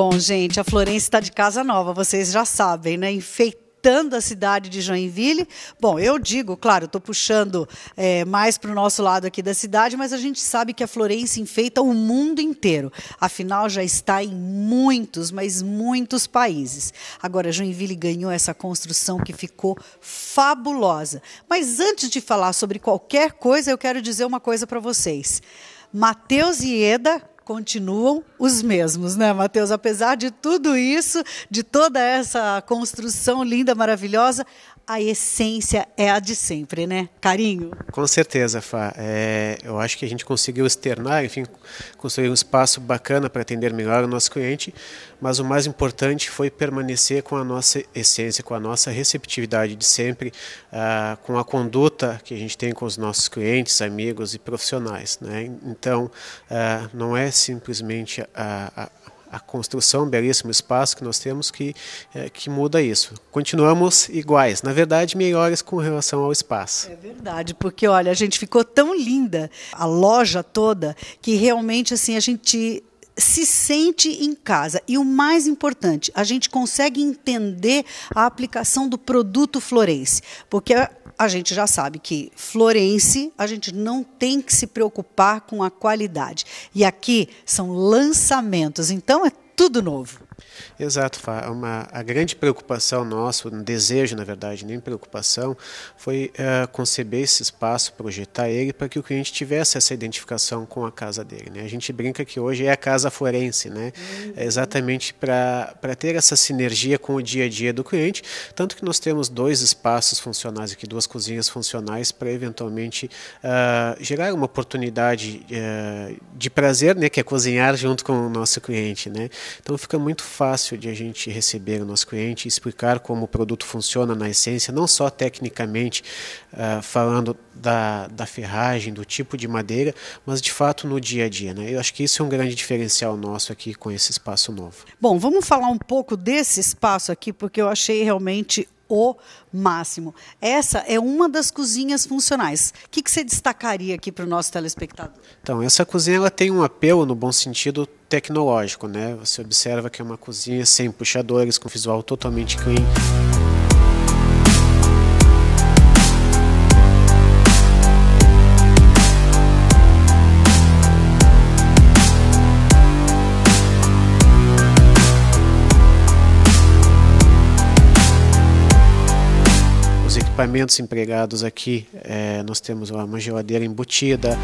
bom, gente. A Florença está de casa nova, vocês já sabem, né? Enfeitando a cidade de Joinville. Bom, eu digo, claro, estou puxando é, mais para o nosso lado aqui da cidade, mas a gente sabe que a Florença enfeita o mundo inteiro. Afinal, já está em muitos, mas muitos países. Agora, Joinville ganhou essa construção que ficou fabulosa. Mas antes de falar sobre qualquer coisa, eu quero dizer uma coisa para vocês. Matheus Eda, continuam os mesmos, né, Mateus? Apesar de tudo isso, de toda essa construção linda, maravilhosa, a essência é a de sempre, né? Carinho. Com certeza, Fá. É, eu acho que a gente conseguiu externar, enfim, construir um espaço bacana para atender melhor o nosso cliente, mas o mais importante foi permanecer com a nossa essência, com a nossa receptividade de sempre, ah, com a conduta que a gente tem com os nossos clientes, amigos e profissionais. Né? Então, ah, não é simplesmente a, a a construção, um belíssimo espaço que nós temos que, é, que muda isso. Continuamos iguais, na verdade, melhores com relação ao espaço. É verdade, porque olha, a gente ficou tão linda, a loja toda, que realmente assim a gente se sente em casa. E o mais importante, a gente consegue entender a aplicação do produto Florence, porque a gente já sabe que Florence, a gente não tem que se preocupar com a qualidade. E aqui são lançamentos, então é tudo novo. Exato, Fá. Uma, a grande preocupação nossa, um desejo, na verdade, nem preocupação, foi uh, conceber esse espaço, projetar ele para que o cliente tivesse essa identificação com a casa dele. Né? A gente brinca que hoje é a casa forense, né? É uhum. É exatamente para ter essa sinergia com o dia a dia do cliente, tanto que nós temos dois espaços funcionais aqui, duas cozinhas funcionais para eventualmente uh, gerar uma oportunidade uh, de prazer, né? Que é cozinhar junto com o nosso cliente, né? Então fica muito fácil de a gente receber o nosso cliente explicar como o produto funciona na essência, não só tecnicamente uh, falando da, da ferragem, do tipo de madeira, mas de fato no dia a dia. Né? Eu acho que isso é um grande diferencial nosso aqui com esse espaço novo. Bom, vamos falar um pouco desse espaço aqui, porque eu achei realmente o máximo. Essa é uma das cozinhas funcionais. O que, que você destacaria aqui para o nosso telespectador? Então, essa cozinha ela tem um apelo, no bom sentido, tecnológico. Né? Você observa que é uma cozinha sem puxadores, com visual totalmente clean. equipamentos empregados aqui, é, nós temos uma geladeira embutida.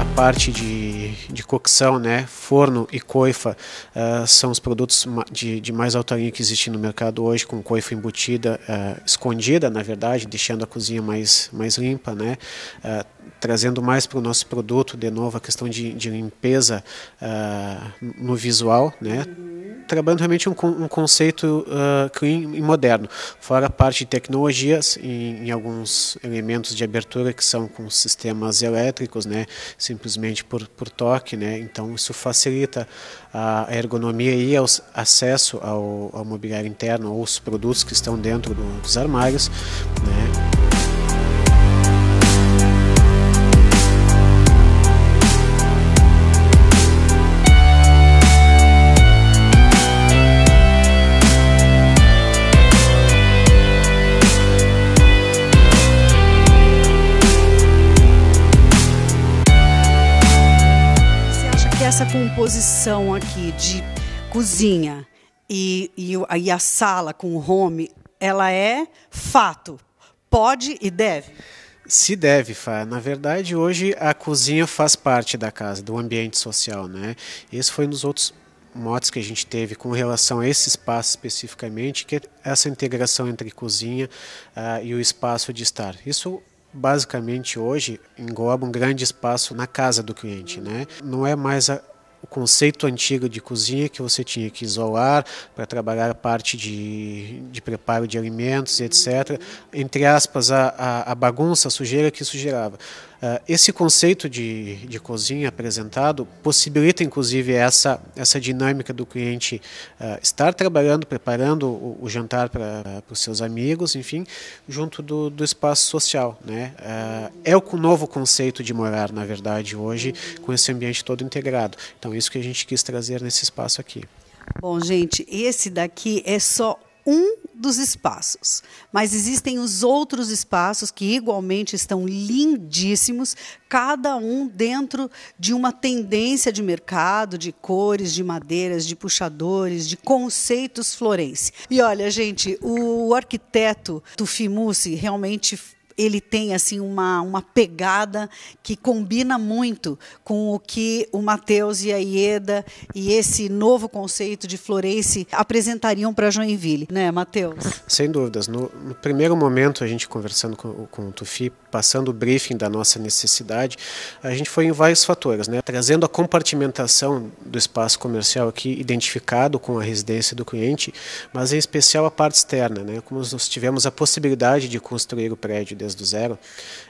A, parte de de cocção, né, forno e coifa uh, são os produtos de, de, mais alta linha que existem no mercado hoje, com coifa embutida, uh, escondida, na verdade, deixando a cozinha mais, mais limpa, né, uh, trazendo mais para o nosso produto, de novo, a questão de, de limpeza uh, no visual, né? Uhum. Trabalhando realmente um, um conceito uh, clean e moderno, fora a parte de tecnologias, em, em, alguns elementos de abertura que são com sistemas elétricos, né? Simplesmente por, por toque, né? Então, isso facilita a ergonomia e o acesso ao, ao mobiliário interno ou os produtos que estão dentro do, dos armários, né? essa composição aqui de cozinha e, e, e a sala com o home, ela é fato. Pode e deve. Se deve, Fá. Na verdade, hoje a cozinha faz parte da casa, do ambiente social, né? Esse foi um dos outros motos que a gente teve com relação a esse espaço especificamente, que é essa integração entre cozinha uh, e o espaço de estar. Isso basicamente hoje engloba um grande espaço na casa do cliente, né? Não é mais a, o conceito antigo de cozinha que você tinha que isolar para trabalhar a parte de, de preparo de alimentos, etc. Entre aspas, a, a, a bagunça, a sujeira que isso gerava ah, esse conceito de, de cozinha apresentado possibilita, inclusive, essa, essa dinâmica do cliente uh, estar trabalhando, preparando o, o jantar para os seus amigos, enfim, junto do, do espaço social. Né? Uh, é o novo conceito de morar, na verdade, hoje, com esse ambiente todo integrado. Então, é isso que a gente quis trazer nesse espaço aqui. Bom, gente, esse daqui é só um dos espaços, mas existem os outros espaços que igualmente estão lindíssimos, cada um dentro de uma tendência de mercado, de cores, de madeiras, de puxadores, de conceitos Florense. E olha, gente, o arquiteto Tufimusi realmente ele tem assim uma, uma pegada que combina muito com o que o Matheus e a Ieda e esse novo conceito de Florence apresentariam para Joinville, né, Matheus? Sem dúvidas. No, no, primeiro momento, a gente conversando com, com o Tufi, passando o briefing da nossa necessidade, a gente foi em vários fatores, né? trazendo a compartimentação do espaço comercial aqui identificado com a residência do cliente, mas em especial a parte externa, né? como nós tivemos a possibilidade de construir o prédio desde o zero,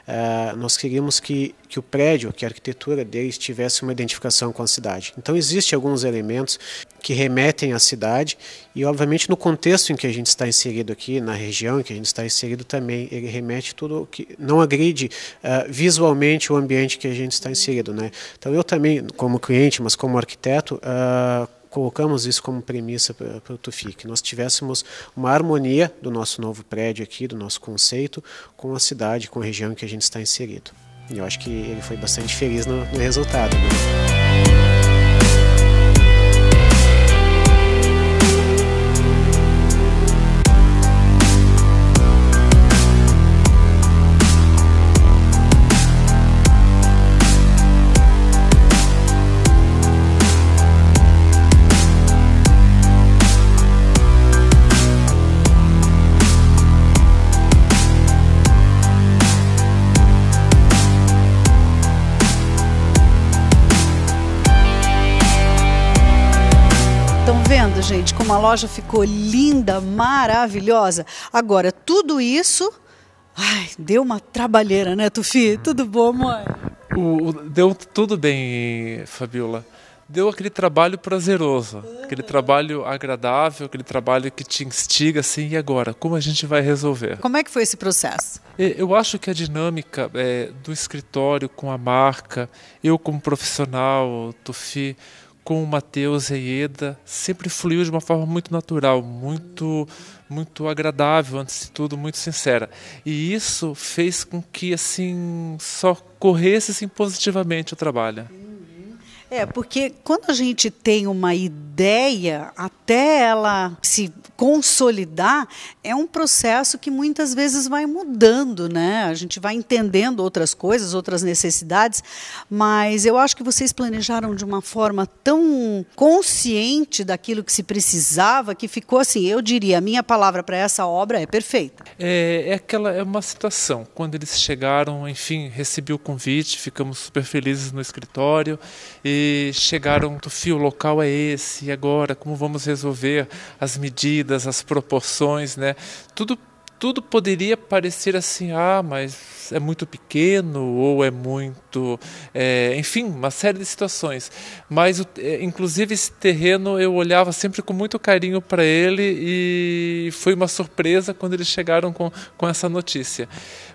uh, nós queríamos que, que o prédio, que a arquitetura dele tivesse uma identificação com a cidade. Então existem alguns elementos que remetem à cidade e, obviamente, no contexto em que a gente está inserido aqui, na região em que a gente está inserido também, ele remete tudo que não agregado agride uh, visualmente o ambiente que a gente está inserido. Né? Então, eu também, como cliente, mas como arquiteto, uh, colocamos isso como premissa para o Tufi, que nós tivéssemos uma harmonia do nosso novo prédio aqui, do nosso conceito, com a cidade, com a região que a gente está inserido. E eu acho que ele foi bastante feliz no, no resultado. Né? vendo, gente, como a loja ficou linda, maravilhosa? Agora, tudo isso. Ai, deu uma trabalheira, né, Tufi? Tudo bom, mãe? O, o, deu tudo bem, Fabiola. Deu aquele trabalho prazeroso, uhum. aquele ah. trabalho agradável, aquele trabalho que te instiga assim, e agora? Como a gente vai resolver? Como é que foi esse processo? Eu acho que a dinâmica é, do escritório com a marca, eu como profissional, Tufi, com o Matheus Reieda sempre fluiu de uma forma muito natural, muito muito agradável, antes de tudo, muito sincera. E isso fez com que assim só corresse assim positivamente o trabalho. É, porque quando a gente tem uma ideia, até ela se consolidar, é um processo que muitas vezes vai mudando, né? A gente vai entendendo outras coisas, outras necessidades, mas eu acho que vocês planejaram de uma forma tão consciente daquilo que se precisava que ficou assim, eu diria, a minha palavra para essa obra é perfeita. É, é aquela é uma situação. Quando eles chegaram, enfim, recebi o convite, ficamos super felizes no escritório e chegaram do fio, o local é esse, e agora como vamos resolver as medidas, as proporções, né? Tudo tudo poderia parecer assim, ah, mas é muito pequeno ou é muito, é, enfim, uma série de situações. Mas, é, inclusive, esse terreno eu olhava sempre com muito carinho para ele e foi uma surpresa quando eles chegaram com, com essa notícia.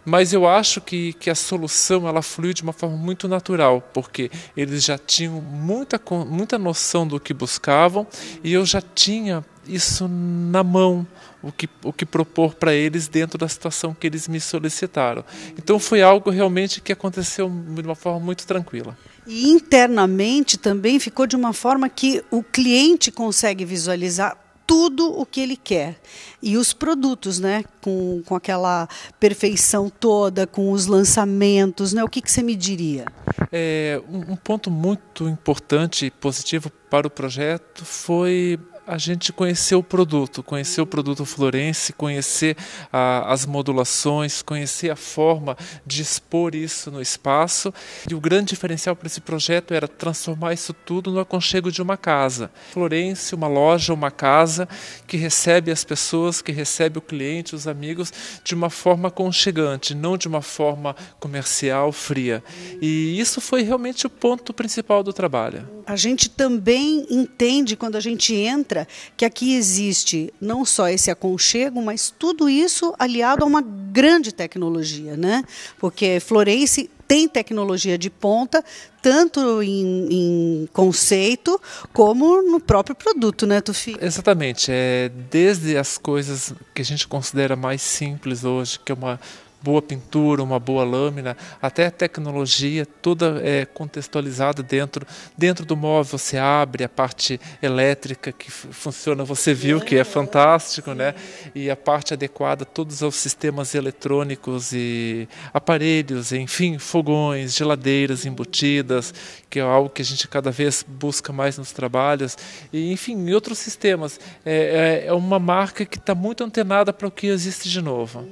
Mas eu acho que, que a solução ela fluiu de uma forma muito natural, porque eles já tinham muita, muita noção do que buscavam e eu já tinha isso na mão, o que, o que propor para eles dentro da situação que eles me solicitaram. Então foi algo realmente que aconteceu de uma forma muito tranquila. E internamente também ficou de uma forma que o cliente consegue visualizar tudo o que ele quer. E os produtos, né? Com, com aquela perfeição toda, com os lançamentos, né? O que, que você me diria? É, um, um ponto muito importante e positivo para o projeto foi a gente conhecer o produto, conhecer o produto Florence, conhecer a, as modulações, conhecer a forma de expor isso no espaço. E o grande diferencial para esse projeto era transformar isso tudo no aconchego de uma casa. Florence, uma loja, uma casa que recebe as pessoas, que recebe o cliente, os amigos, de uma forma aconchegante, não de uma forma comercial fria. E isso foi realmente o ponto principal do trabalho. A gente também entende quando a gente entra que aqui existe não só esse aconchego, mas tudo isso aliado a uma grande tecnologia, né? Porque Florence tem tecnologia de ponta, tanto em, em, conceito como no próprio produto, né, Tufi? Exatamente. É, desde as coisas que a gente considera mais simples hoje, que é uma boa pintura, uma boa lâmina, até a tecnologia toda é contextualizada dentro dentro do móvel. Você abre a parte elétrica que funciona, você viu que é fantástico, né? E a parte adequada todos os sistemas eletrônicos e aparelhos, enfim, fogões, geladeiras embutidas, que é algo que a gente cada vez busca mais nos trabalhos e enfim, em outros sistemas. É, é, é uma marca que está muito antenada para o que existe de novo.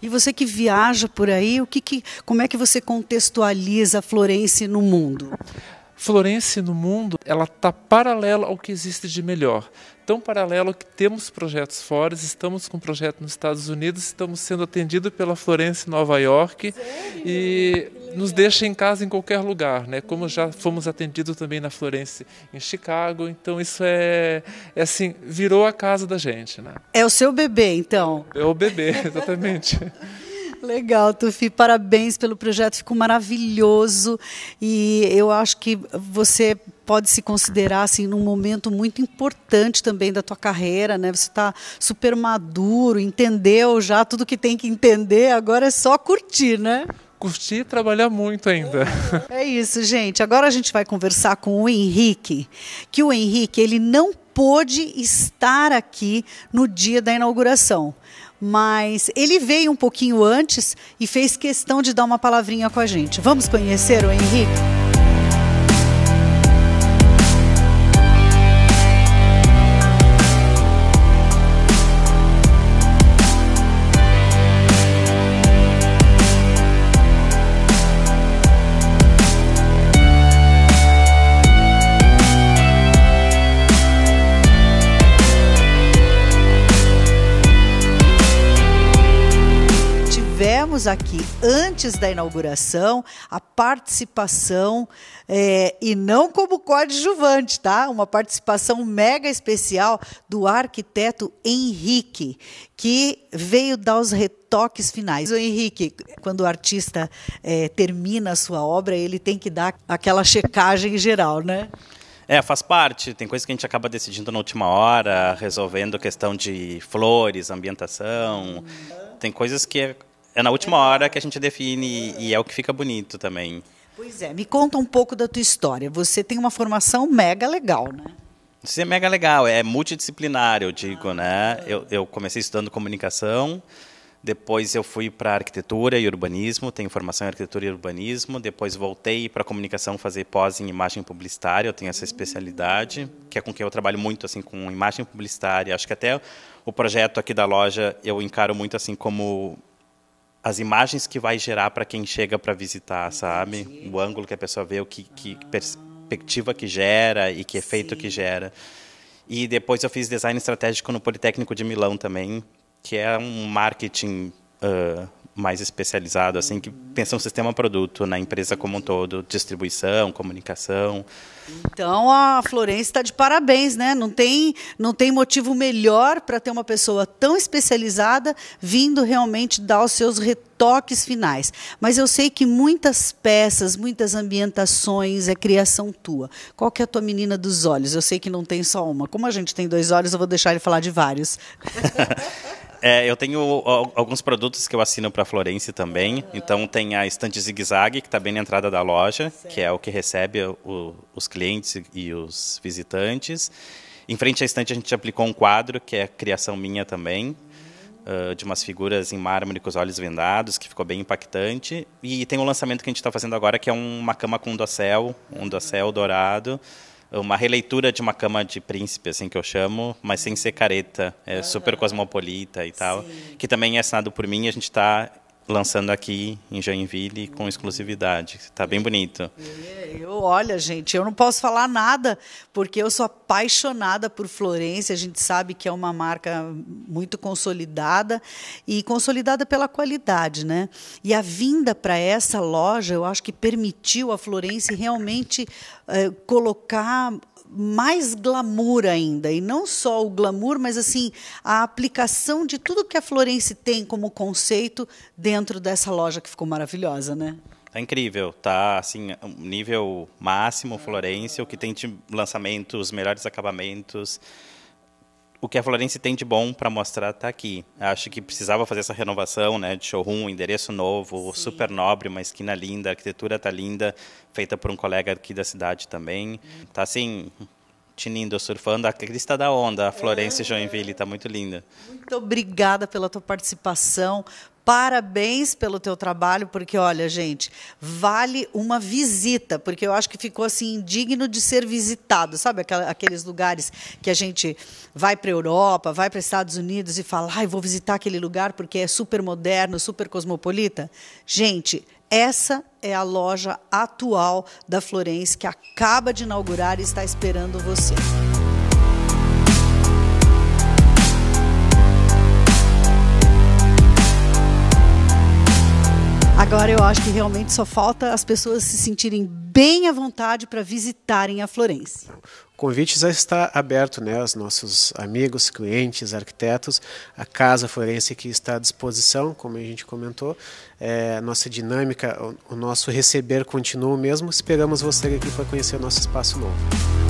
E você que viaja por aí, o que, que como é que você contextualiza Florença no mundo? Florença no mundo, ela está paralela ao que existe de melhor tão paralelo que temos projetos fora, estamos com um projeto nos Estados Unidos, estamos sendo atendidos pela em Nova York Sério? e nos deixa em casa em qualquer lugar, né? Como já fomos atendidos também na Florença, em Chicago, então isso é, é assim, virou a casa da gente, né? É o seu bebê, então. É o bebê, exatamente. Legal, Tufi, parabéns pelo projeto, ficou maravilhoso e eu acho que você pode se considerar assim num momento muito importante também da tua carreira, né? Você está super maduro, entendeu já tudo que tem que entender, agora é só curtir, né? curtir e trabalhar muito ainda. É isso, gente. Agora a gente vai conversar com o Henrique, que o Henrique ele não pôde estar aqui no dia da inauguração, mas ele veio um pouquinho antes e fez questão de dar uma palavrinha com a gente. Vamos conhecer o Henrique? aqui, antes da inauguração, a participação, é, e não como coadjuvante, tá? Uma participação mega especial do arquiteto Henrique, que veio dar os retoques finais. O Henrique, quando o artista é, termina a sua obra, ele tem que dar aquela checagem geral, né? É, faz parte. Tem coisas que a gente acaba decidindo na última hora, resolvendo questão de flores, ambientação. Uhum. Tem coisas que é é na última hora que a gente define e é o que fica bonito também. Pois é, me conta um pouco da tua história. Você tem uma formação mega legal, né? Isso é mega legal, é multidisciplinar, eu digo, né? ah, né? Eu, eu comecei estudando comunicação, depois eu fui para arquitetura e urbanismo, tenho formação em arquitetura e urbanismo. Depois voltei para comunicação fazer pós em imagem publicitária, eu tenho essa especialidade, que é com que eu trabalho muito assim com imagem publicitária. Acho que até o projeto aqui da loja eu encaro muito assim como as imagens que vai gerar para quem chega para visitar, Entendi. sabe? O ângulo que a pessoa vê, o que, que ah. perspectiva que gera e que efeito Sim. que gera. E depois eu fiz design estratégico no Politécnico de Milão também, que é um marketing uh, mais especializado, assim, que pensa um sistema produto na empresa como um todo, distribuição, comunicação. Então a Florence está de parabéns, né? Não tem, não tem motivo melhor para ter uma pessoa tão especializada vindo realmente dar os seus retoques finais. Mas eu sei que muitas peças, muitas ambientações é criação tua. Qual que é a tua menina dos olhos? Eu sei que não tem só uma. Como a gente tem dois olhos, eu vou deixar ele falar de vários. É, eu tenho alguns produtos que eu assino para Florença também. Então tem a estante zigue-zague, que está bem na entrada da loja, que é o que recebe o, os clientes e os visitantes. Em frente à estante a gente aplicou um quadro, que é criação minha também, Uh, de umas figuras em mármore com os olhos vendados, que ficou bem impactante. E tem um lançamento que a gente está fazendo agora, que é uma cama com um dossel, um dossel dourado, uma releitura de uma cama de príncipe, assim que eu chamo, mas sem ser careta. É super cosmopolita e tal. Sim. Que também é assinado por mim e a gente está lançando aqui em Joinville com exclusividade. Está bem bonito. É, eu, olha, gente, eu não posso falar nada, porque eu sou apaixonada por Florença. A gente sabe que é uma marca muito consolidada e consolidada pela qualidade, né? E a vinda para essa loja, eu acho que permitiu a Florença realmente eh, colocar mais glamour ainda, e não só o glamour, mas assim a aplicação de tudo que a Florence tem como conceito dentro dessa loja que ficou maravilhosa, né? Tá incrível, tá assim, nível máximo Florence, o que tem de lançamentos, melhores acabamentos o que a Florença tem de bom para mostrar está aqui. Acho que precisava fazer essa renovação, né, de showroom, endereço novo, Sim. super nobre, uma esquina linda, a arquitetura tá linda, feita por um colega aqui da cidade também. Uhum. Tá assim, tinindo, surfando. A crista da onda, a Florence é. Joinville, está muito linda. Muito obrigada pela tua participação. Parabéns pelo teu trabalho, porque olha, gente, vale uma visita, porque eu acho que ficou assim digno de ser visitado, sabe aqueles lugares que a gente vai para a Europa, vai para os Estados Unidos e fala, ai, vou visitar aquele lugar porque é super moderno, super cosmopolita. Gente, essa é a loja atual da Florence que acaba de inaugurar e está esperando você. Agora eu acho que realmente só falta as pessoas se sentirem bem à vontade para visitarem a Florença. O convite já está aberto né, Os nossos amigos, clientes, arquitetos. A Casa Florença que está à disposição, como a gente comentou. É, nossa dinâmica, o, o nosso receber continua o mesmo. Esperamos você aqui para conhecer o nosso espaço novo.